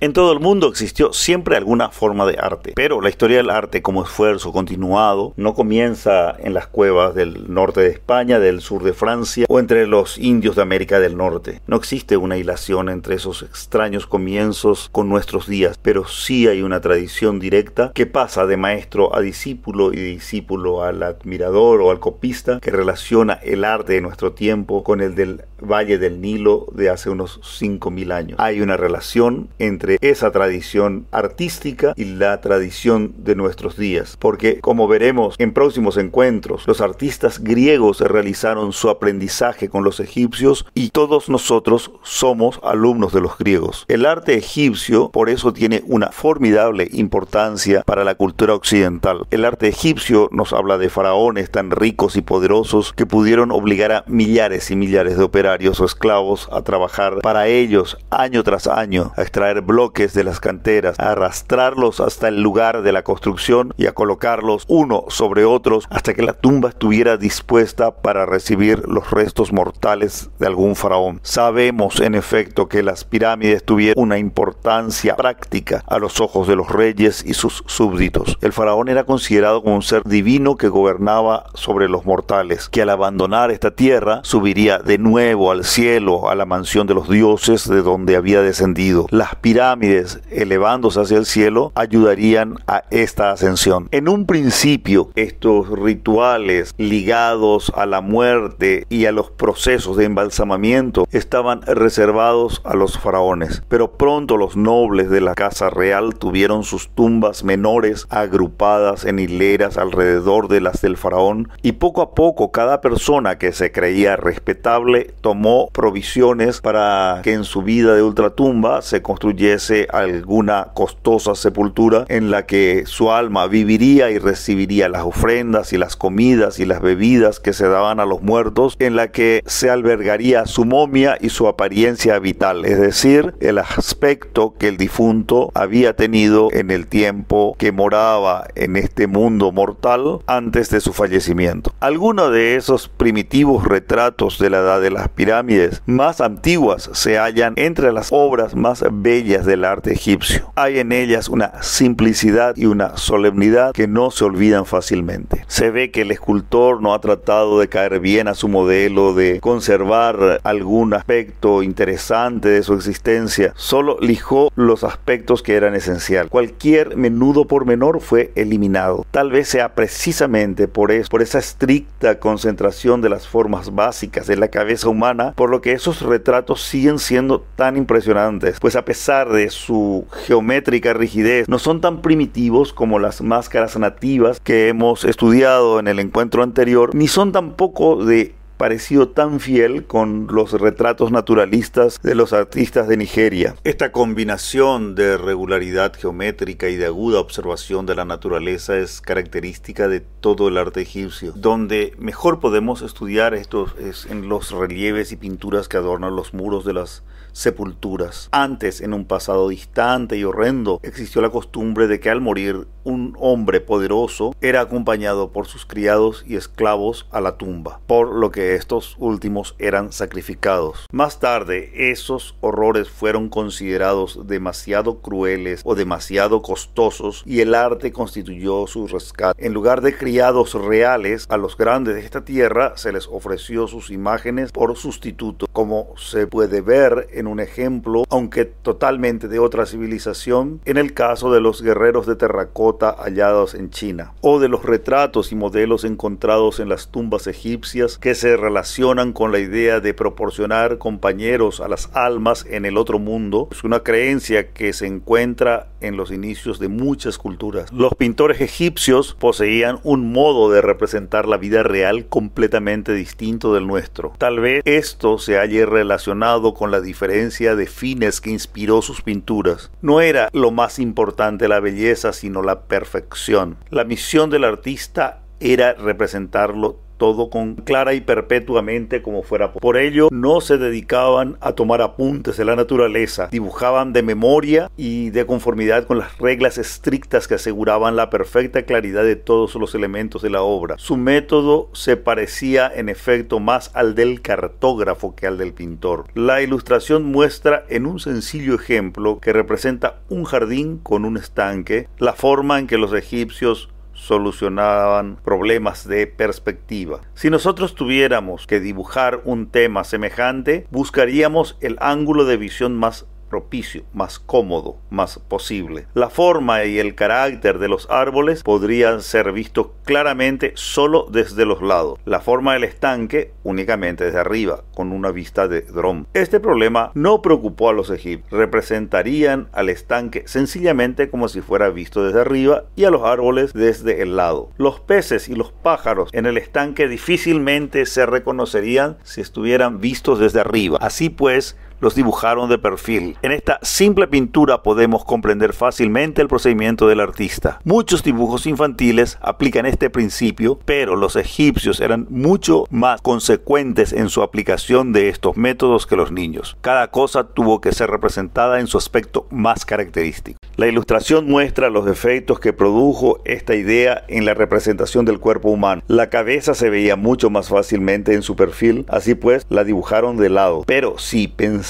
En todo el mundo existió siempre alguna forma de arte, pero la historia del arte como esfuerzo continuado no comienza en las cuevas del norte de España, del sur de Francia o entre los indios de América del Norte. No existe una hilación entre esos extraños comienzos con nuestros días, pero sí hay una tradición directa que pasa de maestro a discípulo y discípulo al admirador o al copista que relaciona el arte de nuestro tiempo con el del Valle del Nilo de hace unos 5.000 años. Hay una relación entre esa tradición artística y la tradición de nuestros días, porque como veremos en próximos encuentros, los artistas griegos realizaron su aprendizaje con los egipcios y todos nosotros somos alumnos de los griegos. El arte egipcio por eso tiene una formidable importancia para la cultura occidental. El arte egipcio nos habla de faraones tan ricos y poderosos que pudieron obligar a millares y millares de operarios o esclavos a trabajar para ellos año tras año, a extraer bloques bloques de las canteras, a arrastrarlos hasta el lugar de la construcción y a colocarlos uno sobre otros hasta que la tumba estuviera dispuesta para recibir los restos mortales de algún faraón. Sabemos en efecto que las pirámides tuvieron una importancia práctica a los ojos de los reyes y sus súbditos. El faraón era considerado como un ser divino que gobernaba sobre los mortales, que al abandonar esta tierra subiría de nuevo al cielo, a la mansión de los dioses de donde había descendido. Las pirámides elevándose hacia el cielo ayudarían a esta ascensión. En un principio, estos rituales ligados a la muerte y a los procesos de embalsamamiento estaban reservados a los faraones, pero pronto los nobles de la casa real tuvieron sus tumbas menores agrupadas en hileras alrededor de las del faraón y poco a poco cada persona que se creía respetable tomó provisiones para que en su vida de ultratumba se construyese alguna costosa sepultura en la que su alma viviría y recibiría las ofrendas y las comidas y las bebidas que se daban a los muertos, en la que se albergaría su momia y su apariencia vital, es decir, el aspecto que el difunto había tenido en el tiempo que moraba en este mundo mortal antes de su fallecimiento. Algunos de esos primitivos retratos de la edad de las pirámides más antiguas se hallan entre las obras más bellas del arte egipcio. Hay en ellas una simplicidad y una solemnidad que no se olvidan fácilmente. Se ve que el escultor no ha tratado de caer bien a su modelo, de conservar algún aspecto interesante de su existencia, solo lijó los aspectos que eran esenciales. Cualquier menudo por menor fue eliminado. Tal vez sea precisamente por eso, por esa estricta concentración de las formas básicas de la cabeza humana, por lo que esos retratos siguen siendo tan impresionantes, pues a pesar de su geométrica rigidez, no son tan primitivos como las máscaras nativas que hemos estudiado en el encuentro anterior, ni son tampoco de parecido tan fiel con los retratos naturalistas de los artistas de Nigeria. Esta combinación de regularidad geométrica y de aguda observación de la naturaleza es característica de todo el arte egipcio. Donde mejor podemos estudiar esto es en los relieves y pinturas que adornan los muros de las sepulturas. Antes, en un pasado distante y horrendo, existió la costumbre de que al morir un hombre poderoso era acompañado por sus criados y esclavos a la tumba, por lo que estos últimos eran sacrificados. Más tarde, esos horrores fueron considerados demasiado crueles o demasiado costosos y el arte constituyó su rescate. En lugar de criados reales, a los grandes de esta tierra se les ofreció sus imágenes por sustituto, como se puede ver en un ejemplo, aunque totalmente de otra civilización, en el caso de los guerreros de terracota hallados en China, o de los retratos y modelos encontrados en las tumbas egipcias que se relacionan con la idea de proporcionar compañeros a las almas en el otro mundo, es una creencia que se encuentra en los inicios de muchas culturas. Los pintores egipcios poseían un modo de representar la vida real completamente distinto del nuestro. Tal vez esto se haya relacionado con la diferencia de fines que inspiró sus pinturas. No era lo más importante la belleza, sino la perfección. La misión del artista era representarlo todo con clara y perpetuamente como fuera. Por ello, no se dedicaban a tomar apuntes de la naturaleza, dibujaban de memoria y de conformidad con las reglas estrictas que aseguraban la perfecta claridad de todos los elementos de la obra. Su método se parecía en efecto más al del cartógrafo que al del pintor. La ilustración muestra en un sencillo ejemplo que representa un jardín con un estanque, la forma en que los egipcios solucionaban problemas de perspectiva. Si nosotros tuviéramos que dibujar un tema semejante, buscaríamos el ángulo de visión más propicio, más cómodo, más posible. La forma y el carácter de los árboles podrían ser vistos claramente solo desde los lados. La forma del estanque únicamente desde arriba, con una vista de dron. Este problema no preocupó a los egipcios. Representarían al estanque sencillamente como si fuera visto desde arriba y a los árboles desde el lado. Los peces y los pájaros en el estanque difícilmente se reconocerían si estuvieran vistos desde arriba. Así pues, los dibujaron de perfil. En esta simple pintura podemos comprender fácilmente el procedimiento del artista. Muchos dibujos infantiles aplican este principio, pero los egipcios eran mucho más consecuentes en su aplicación de estos métodos que los niños. Cada cosa tuvo que ser representada en su aspecto más característico. La ilustración muestra los efectos que produjo esta idea en la representación del cuerpo humano. La cabeza se veía mucho más fácilmente en su perfil, así pues la dibujaron de lado. Pero si pensamos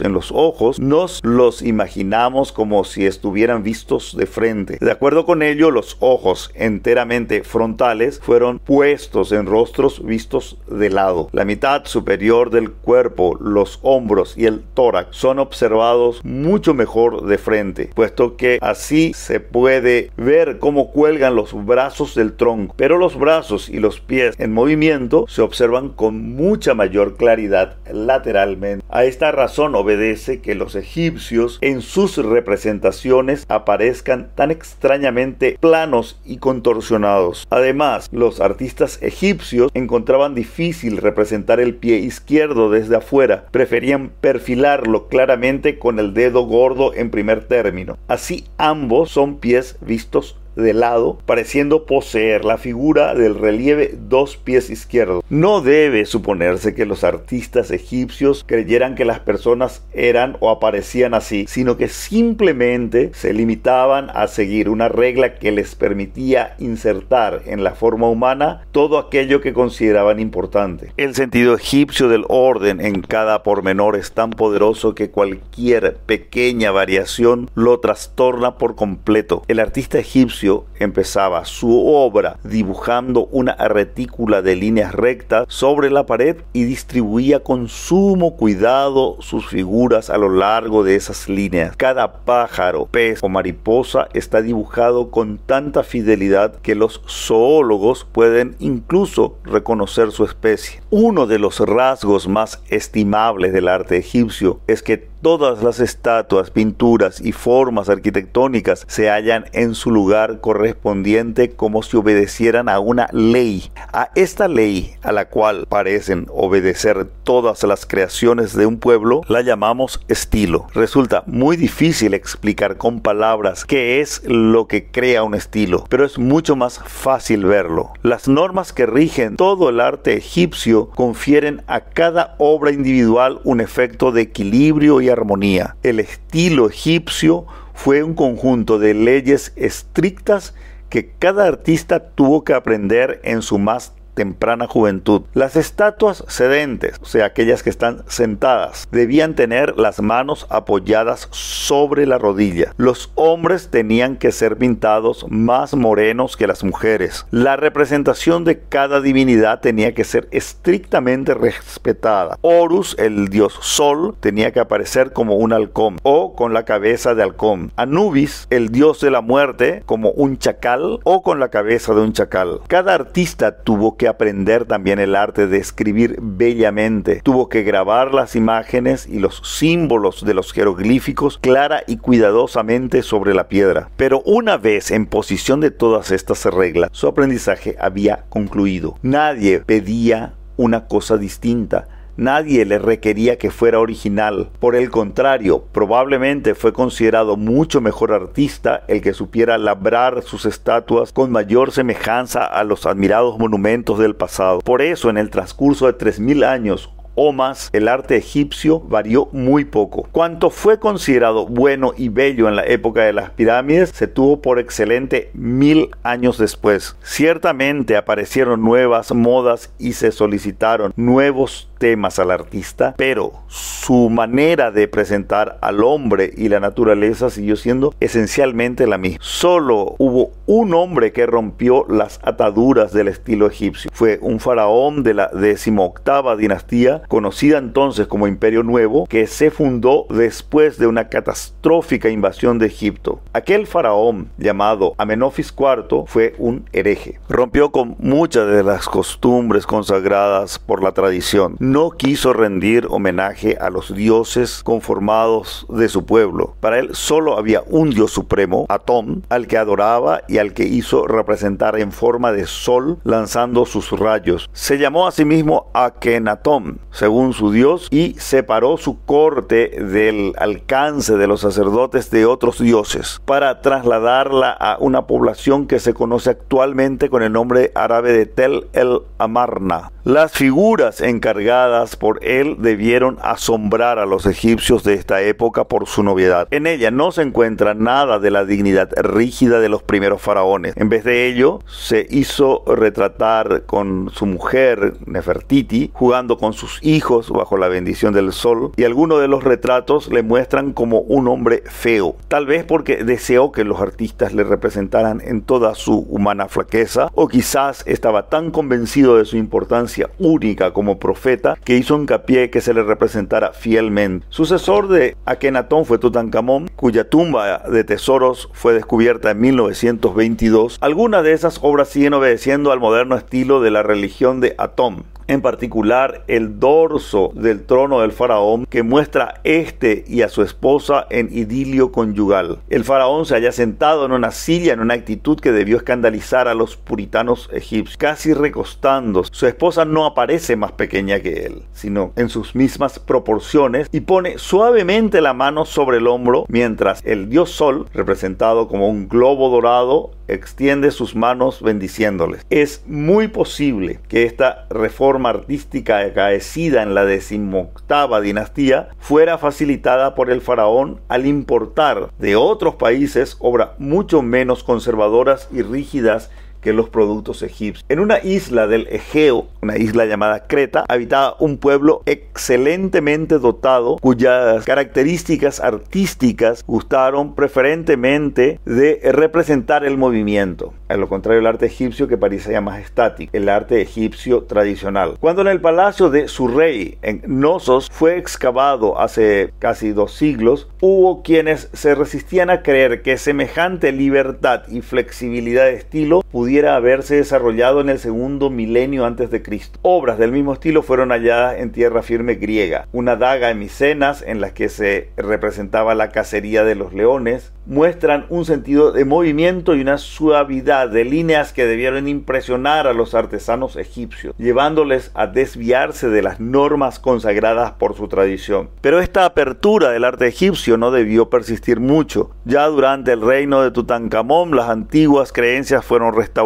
en los ojos, nos los imaginamos como si estuvieran vistos de frente. De acuerdo con ello, los ojos enteramente frontales fueron puestos en rostros vistos de lado. La mitad superior del cuerpo, los hombros y el tórax son observados mucho mejor de frente, puesto que así se puede ver cómo cuelgan los brazos del tronco, pero los brazos y los pies en movimiento se observan con mucha mayor claridad lateralmente. A este esta razón obedece que los egipcios en sus representaciones aparezcan tan extrañamente planos y contorsionados. Además, los artistas egipcios encontraban difícil representar el pie izquierdo desde afuera, preferían perfilarlo claramente con el dedo gordo en primer término. Así ambos son pies vistos de lado, pareciendo poseer la figura del relieve dos pies izquierdos. No debe suponerse que los artistas egipcios creyeran que las personas eran o aparecían así, sino que simplemente se limitaban a seguir una regla que les permitía insertar en la forma humana todo aquello que consideraban importante. El sentido egipcio del orden en cada pormenor es tan poderoso que cualquier pequeña variación lo trastorna por completo. El artista egipcio empezaba su obra dibujando una retícula de líneas rectas sobre la pared y distribuía con sumo cuidado sus figuras a lo largo de esas líneas. Cada pájaro, pez o mariposa está dibujado con tanta fidelidad que los zoólogos pueden incluso reconocer su especie. Uno de los rasgos más estimables del arte egipcio es que todas las estatuas, pinturas y formas arquitectónicas se hallan en su lugar correspondiente como si obedecieran a una ley. A esta ley, a la cual parecen obedecer todas las creaciones de un pueblo, la llamamos estilo. Resulta muy difícil explicar con palabras qué es lo que crea un estilo, pero es mucho más fácil verlo. Las normas que rigen todo el arte egipcio confieren a cada obra individual un efecto de equilibrio y armonía. El estilo egipcio fue un conjunto de leyes estrictas que cada artista tuvo que aprender en su más temprana juventud. Las estatuas sedentes, o sea, aquellas que están sentadas, debían tener las manos apoyadas sobre la rodilla. Los hombres tenían que ser pintados más morenos que las mujeres. La representación de cada divinidad tenía que ser estrictamente respetada. Horus, el dios sol, tenía que aparecer como un halcón o con la cabeza de halcón. Anubis, el dios de la muerte, como un chacal o con la cabeza de un chacal. Cada artista tuvo que aprender también el arte de escribir bellamente. Tuvo que grabar las imágenes y los símbolos de los jeroglíficos clara y cuidadosamente sobre la piedra. Pero una vez en posición de todas estas reglas, su aprendizaje había concluido. Nadie pedía una cosa distinta Nadie le requería que fuera original. Por el contrario, probablemente fue considerado mucho mejor artista el que supiera labrar sus estatuas con mayor semejanza a los admirados monumentos del pasado. Por eso, en el transcurso de 3.000 años, o más, el arte egipcio varió muy poco. Cuanto fue considerado bueno y bello en la época de las pirámides, se tuvo por excelente mil años después. Ciertamente aparecieron nuevas modas y se solicitaron nuevos temas al artista, pero su manera de presentar al hombre y la naturaleza siguió siendo esencialmente la misma. Solo hubo un hombre que rompió las ataduras del estilo egipcio. Fue un faraón de la decimoctava dinastía, conocida entonces como Imperio Nuevo, que se fundó después de una catastrófica invasión de Egipto. Aquel faraón llamado Amenofis IV fue un hereje. Rompió con muchas de las costumbres consagradas por la tradición no quiso rendir homenaje a los dioses conformados de su pueblo. Para él solo había un dios supremo, Atón, al que adoraba y al que hizo representar en forma de sol lanzando sus rayos. Se llamó a sí mismo Akenatón, según su dios, y separó su corte del alcance de los sacerdotes de otros dioses para trasladarla a una población que se conoce actualmente con el nombre árabe de Tel el Amarna. Las figuras encargadas por él debieron asombrar a los egipcios de esta época por su novedad. En ella no se encuentra nada de la dignidad rígida de los primeros faraones. En vez de ello, se hizo retratar con su mujer, Nefertiti, jugando con sus hijos bajo la bendición del sol, y algunos de los retratos le muestran como un hombre feo, tal vez porque deseó que los artistas le representaran en toda su humana flaqueza, o quizás estaba tan convencido de su importancia única como profeta que hizo hincapié que se le representara fielmente. Sucesor de Akenatón fue Tutankamón, cuya tumba de tesoros fue descubierta en 1922. Algunas de esas obras siguen obedeciendo al moderno estilo de la religión de Atón, en particular el dorso del trono del faraón que muestra este y a su esposa en idilio conyugal. El faraón se halla sentado en una silla en una actitud que debió escandalizar a los puritanos egipcios, casi recostando. Su esposa no aparece más pequeña que él, sino en sus mismas proporciones y pone suavemente la mano sobre el hombro mientras el dios sol, representado como un globo dorado, extiende sus manos bendiciéndoles. Es muy posible que esta reforma artística acaecida en la decimoctava dinastía fuera facilitada por el faraón al importar de otros países obras mucho menos conservadoras y rígidas que los productos egipcios. En una isla del Egeo, una isla llamada Creta, habitaba un pueblo excelentemente dotado cuyas características artísticas gustaron preferentemente de representar el movimiento. A lo contrario del arte egipcio que parecía más estático, el arte egipcio tradicional. Cuando en el palacio de su rey en Knossos... fue excavado hace casi dos siglos, hubo quienes se resistían a creer que semejante libertad y flexibilidad de estilo pudiera haberse desarrollado en el segundo milenio antes de Cristo. Obras del mismo estilo fueron halladas en tierra firme griega. Una daga en Micenas, en la que se representaba la cacería de los leones, muestran un sentido de movimiento y una suavidad de líneas que debieron impresionar a los artesanos egipcios, llevándoles a desviarse de las normas consagradas por su tradición. Pero esta apertura del arte egipcio no debió persistir mucho. Ya durante el reino de Tutankamón, las antiguas creencias fueron restauradas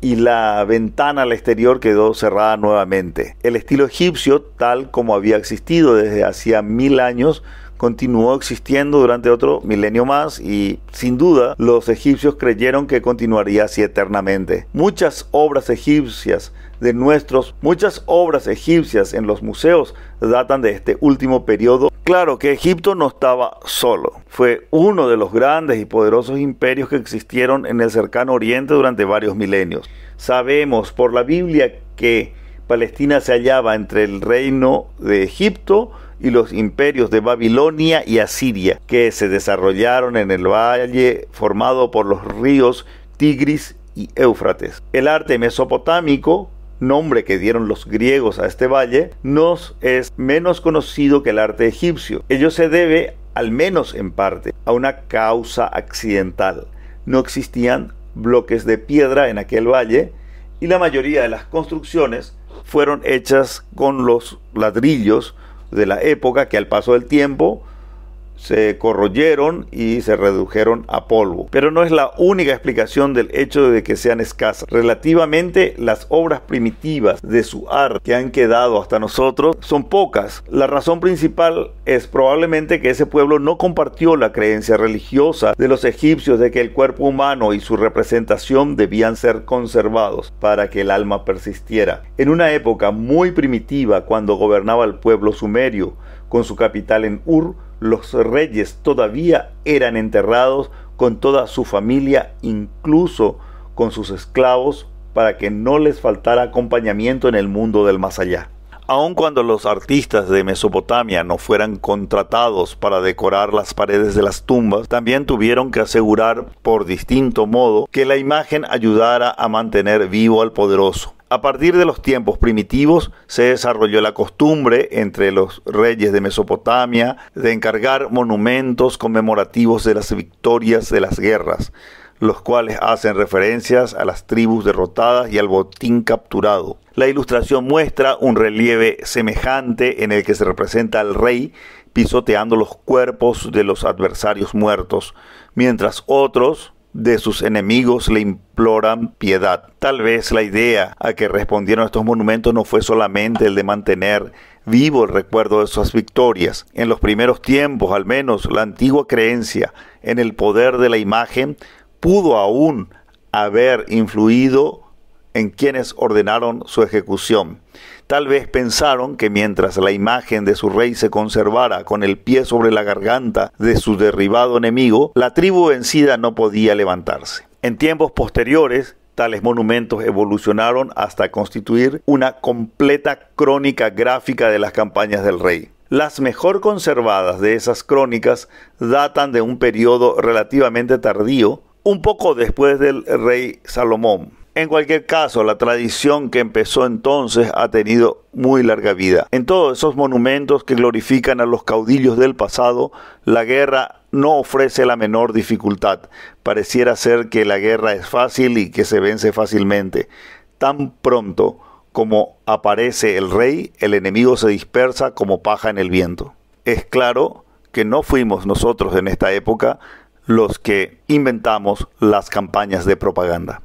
y la ventana al exterior quedó cerrada nuevamente. El estilo egipcio, tal como había existido desde hacía mil años, continuó existiendo durante otro milenio más y sin duda los egipcios creyeron que continuaría así eternamente. Muchas obras egipcias de nuestros, muchas obras egipcias en los museos datan de este último periodo. Claro que Egipto no estaba solo, fue uno de los grandes y poderosos imperios que existieron en el cercano oriente durante varios milenios. Sabemos por la Biblia que Palestina se hallaba entre el reino de Egipto, y los imperios de Babilonia y Asiria, que se desarrollaron en el valle formado por los ríos Tigris y Éufrates. El arte mesopotámico, nombre que dieron los griegos a este valle, nos es menos conocido que el arte egipcio. Ello se debe, al menos en parte, a una causa accidental. No existían bloques de piedra en aquel valle y la mayoría de las construcciones fueron hechas con los ladrillos de la época que al paso del tiempo se corroyeron y se redujeron a polvo. Pero no es la única explicación del hecho de que sean escasas. Relativamente, las obras primitivas de su arte que han quedado hasta nosotros son pocas. La razón principal es probablemente que ese pueblo no compartió la creencia religiosa de los egipcios de que el cuerpo humano y su representación debían ser conservados para que el alma persistiera. En una época muy primitiva, cuando gobernaba el pueblo sumerio, con su capital en Ur, los reyes todavía eran enterrados con toda su familia, incluso con sus esclavos, para que no les faltara acompañamiento en el mundo del más allá. Aun cuando los artistas de Mesopotamia no fueran contratados para decorar las paredes de las tumbas, también tuvieron que asegurar, por distinto modo, que la imagen ayudara a mantener vivo al poderoso. A partir de los tiempos primitivos se desarrolló la costumbre entre los reyes de Mesopotamia de encargar monumentos conmemorativos de las victorias de las guerras, los cuales hacen referencias a las tribus derrotadas y al botín capturado. La ilustración muestra un relieve semejante en el que se representa al rey pisoteando los cuerpos de los adversarios muertos, mientras otros de sus enemigos le imploran piedad. Tal vez la idea a que respondieron estos monumentos no fue solamente el de mantener vivo el recuerdo de sus victorias. En los primeros tiempos, al menos, la antigua creencia en el poder de la imagen pudo aún haber influido en quienes ordenaron su ejecución. Tal vez pensaron que mientras la imagen de su rey se conservara con el pie sobre la garganta de su derribado enemigo, la tribu vencida no podía levantarse. En tiempos posteriores, tales monumentos evolucionaron hasta constituir una completa crónica gráfica de las campañas del rey. Las mejor conservadas de esas crónicas datan de un periodo relativamente tardío, un poco después del rey Salomón, en cualquier caso, la tradición que empezó entonces ha tenido muy larga vida. En todos esos monumentos que glorifican a los caudillos del pasado, la guerra no ofrece la menor dificultad. Pareciera ser que la guerra es fácil y que se vence fácilmente. Tan pronto como aparece el rey, el enemigo se dispersa como paja en el viento. Es claro que no fuimos nosotros en esta época los que inventamos las campañas de propaganda.